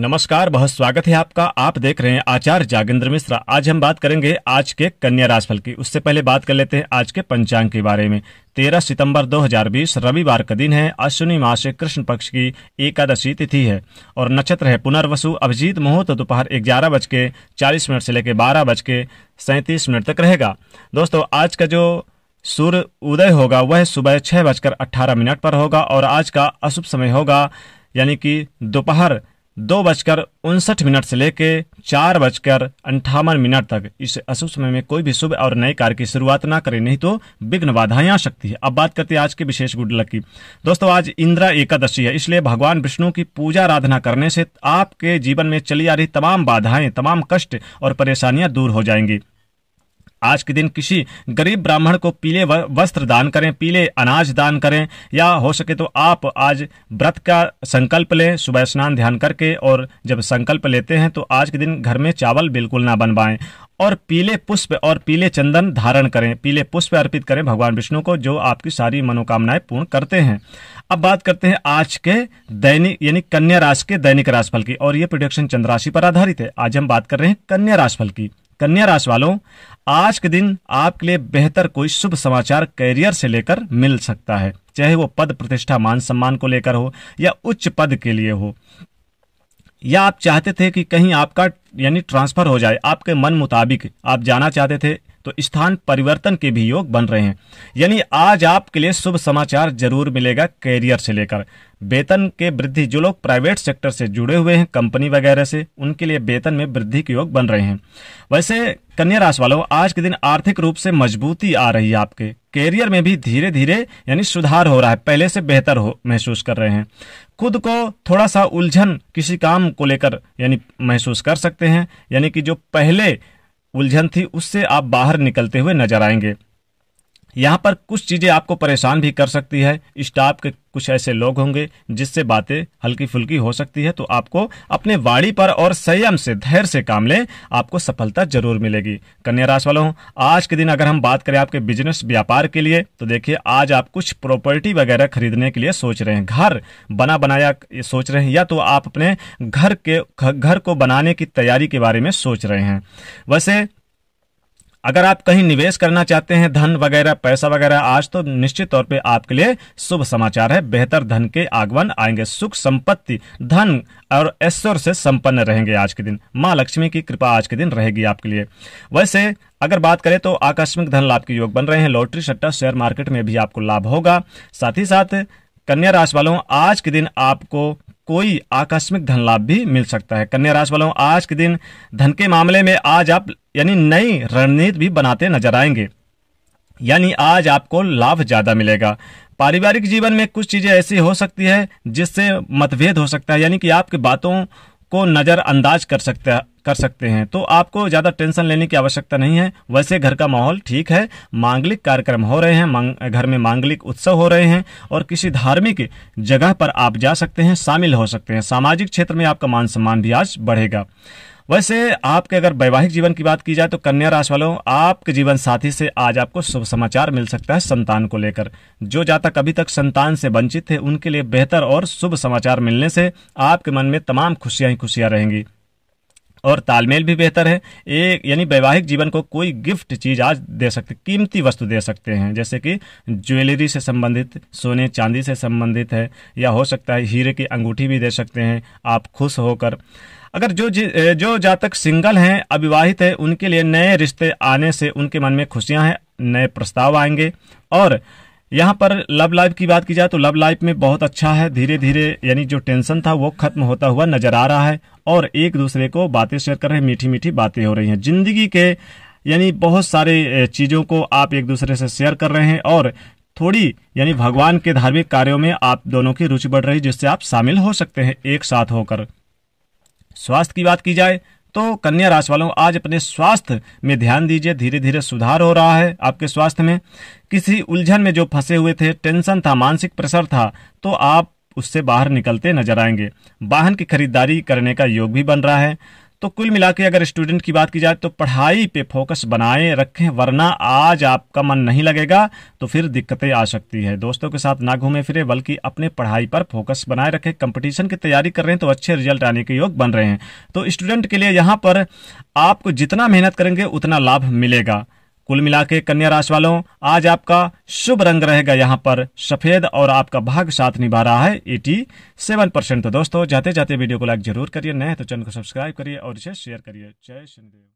नमस्कार बहुत स्वागत है आपका आप देख रहे हैं आचार्य जागेंद्र मिश्रा आज हम बात करेंगे आज के कन्या राशिफल की उससे पहले बात कर लेते हैं आज के पंचांग के बारे में तेरह सितंबर 2020 रविवार का दिन है अश्विनी मास कृष्ण पक्ष की एकादशी तिथि है और नक्षत्र है पुनर्वसु अभिजीत मुहूर्त दोपहर ग्यारह बज के चालीस मिनट से लेकर बारह बज के सैंतीस मिनट तक रहेगा दोस्तों आज का जो सूर्य उदय होगा वह सुबह छह बजकर अट्ठारह मिनट पर होगा और आज का अशुभ समय होगा यानी कि दोपहर दो बजकर उनसठ मिनट से लेकर चार बजकर अंठावन मिनट तक इस अशुभ समय में कोई भी शुभ और नए कार्य की शुरुआत ना करें नहीं तो विघ्न बाधाएं आ सकती है अब बात करते हैं आज के विशेष गुड लक की दोस्तों आज इंदिरा एकादशी है इसलिए भगवान विष्णु की पूजा आराधना करने से आपके जीवन में चली आ रही तमाम बाधाएं तमाम कष्ट और परेशानियां दूर हो जाएंगी आज के दिन किसी गरीब ब्राह्मण को पीले वस्त्र दान करें पीले अनाज दान करें या हो सके तो आप आज व्रत का संकल्प लें सुबह स्नान ध्यान करके और जब संकल्प लेते हैं तो आज के दिन घर में चावल बिल्कुल ना बनवाएं और पीले पुष्प और पीले चंदन धारण करें पीले पुष्प अर्पित करें भगवान विष्णु को जो आपकी सारी मनोकामनाएं पूर्ण करते हैं अब बात करते हैं आज के दैनिक यानी कन्या राशि के दैनिक राशिफल की और ये प्रोडक्शन चंद्राशि पर आधारित है आज हम बात कर रहे हैं कन्या राशिफल की कन्या राशि वालों आज के दिन आपके लिए बेहतर कोई शुभ समाचार करियर से लेकर मिल सकता है चाहे वो पद प्रतिष्ठा मान सम्मान को लेकर हो या उच्च पद के लिए हो या आप चाहते थे कि कहीं आपका यानी ट्रांसफर हो जाए आपके मन मुताबिक आप जाना चाहते थे तो स्थान परिवर्तन के भी योग बन रहे हैं यानी आज आपके लिए शुभ समाचार जरूर मिलेगा कैरियर से लेकर वेतन के वृद्धि जो लोग प्राइवेट सेक्टर से जुड़े हुए हैं कंपनी वगैरह से उनके लिए वेतन में वृद्धि के योग बन रहे हैं वैसे कन्या राशि वालों आज के दिन आर्थिक रूप से मजबूती आ रही है आपके कैरियर में भी धीरे धीरे यानी सुधार हो रहा है पहले से बेहतर हो महसूस कर रहे हैं खुद को थोड़ा सा उलझन किसी काम को लेकर यानी महसूस कर सकते हैं यानी कि जो पहले उलझन थी उससे आप बाहर निकलते हुए नजर आएंगे यहाँ पर कुछ चीजें आपको परेशान भी कर सकती है स्टाफ के कुछ ऐसे लोग होंगे जिससे बातें हल्की फुल्की हो सकती है तो आपको अपने वाणी पर और संयम से धैर्य से काम लें आपको सफलता जरूर मिलेगी कन्या राशि वालों आज के दिन अगर हम बात करें आपके बिजनेस व्यापार के लिए तो देखिए आज आप कुछ प्रॉपर्टी वगैरह खरीदने के लिए सोच रहे हैं घर बना बनाया सोच रहे हैं या तो आप अपने घर के घर को बनाने की तैयारी के बारे में सोच रहे हैं वैसे अगर आप कहीं निवेश करना चाहते हैं धन वगैरह पैसा वगैरह आज तो निश्चित तौर पे आपके लिए शुभ समाचार है बेहतर धन के आगमन आएंगे सुख संपत्ति धन और ऐश्वर्य से संपन्न रहेंगे आज के दिन माँ लक्ष्मी की कृपा आज के दिन रहेगी आपके लिए वैसे अगर बात करें तो आकस्मिक धन लाभ के योग बन रहे हैं लॉटरी सट्टा शेयर मार्केट में भी आपको लाभ होगा साथ ही साथ कन्या राशि वालों आज के दिन आपको कोई आकस्मिक धन लाभ भी मिल सकता है कन्या राशि वालों आज के दिन धन के मामले में आज आप यानी नई रणनीति भी बनाते नजर आएंगे यानी आज आपको लाभ ज्यादा मिलेगा पारिवारिक जीवन में कुछ चीजें ऐसी हो सकती है जिससे मतभेद हो सकता है यानी कि आपकी बातों को नजरअंदाज कर सकता है कर सकते हैं तो आपको ज़्यादा टेंशन लेने की आवश्यकता नहीं है वैसे घर का माहौल ठीक है मांगलिक कार्यक्रम हो रहे हैं घर में मांगलिक उत्सव हो रहे हैं और किसी धार्मिक जगह पर आप जा सकते हैं शामिल हो सकते हैं सामाजिक क्षेत्र में आपका मान सम्मान भी आज बढ़ेगा वैसे आपके अगर वैवाहिक जीवन की बात की जाए तो कन्या राशि वालों आपके जीवन साथी से आज आपको शुभ समाचार मिल सकता है संतान को लेकर जो जातक अभी तक संतान से वंचित थे उनके लिए बेहतर और शुभ समाचार मिलने से आपके मन में तमाम खुशियां ही खुशियां रहेंगी और तालमेल भी बेहतर है एक यानी वैवाहिक जीवन को कोई गिफ्ट चीज आज दे सकते कीमती वस्तु दे सकते हैं जैसे कि ज्वेलरी से संबंधित सोने चांदी से संबंधित है या हो सकता है हीरे की अंगूठी भी दे सकते हैं आप खुश होकर अगर जो जो जातक सिंगल हैं अविवाहित है उनके लिए नए रिश्ते आने से उनके मन में खुशियां हैं नए प्रस्ताव आएंगे और यहाँ पर लव लाइफ की बात की जाए तो लव लाइफ में बहुत अच्छा है धीरे धीरे यानी जो टेंशन था वो खत्म होता हुआ नजर आ रहा है और एक दूसरे को बातें शेयर कर रहे मीठी मीठी बातें हो रही हैं जिंदगी के यानी बहुत सारे चीज़ों को आप एक दूसरे से शेयर कर रहे हैं और थोड़ी यानी भगवान के धार्मिक कार्यों में आप दोनों की रुचि बढ़ रही जिससे आप शामिल हो सकते हैं एक साथ होकर स्वास्थ्य की बात की जाए तो कन्या राशि वालों आज अपने स्वास्थ्य में ध्यान दीजिए धीरे धीरे सुधार हो रहा है आपके स्वास्थ्य में किसी उलझन में जो फंसे हुए थे टेंशन था मानसिक प्रेशर था तो आप उससे बाहर निकलते नजर आएंगे वाहन की खरीदारी करने का योग भी बन रहा है तो कुल मिला के अगर स्टूडेंट की बात की जाए तो पढ़ाई पे फोकस बनाए रखें वरना आज आपका मन नहीं लगेगा तो फिर दिक्कतें आ सकती है दोस्तों के साथ ना घूमें फिरे बल्कि अपने पढ़ाई पर फोकस बनाए रखें कंपटीशन की तैयारी कर रहे हैं तो अच्छे रिजल्ट आने के योग बन रहे हैं तो स्टूडेंट के लिए यहाँ पर आपको जितना मेहनत करेंगे उतना लाभ मिलेगा कुल मिला के कन्या राशि वालों आज आपका शुभ रंग रहेगा यहाँ पर सफेद और आपका भाग साथ निभा रहा है एटी सेवन परसेंट तो दोस्तों जाते जाते वीडियो को लाइक जरूर करिए नए तो चैनल को सब्सक्राइब करिए और इसे शेयर करिए जय शनिदेव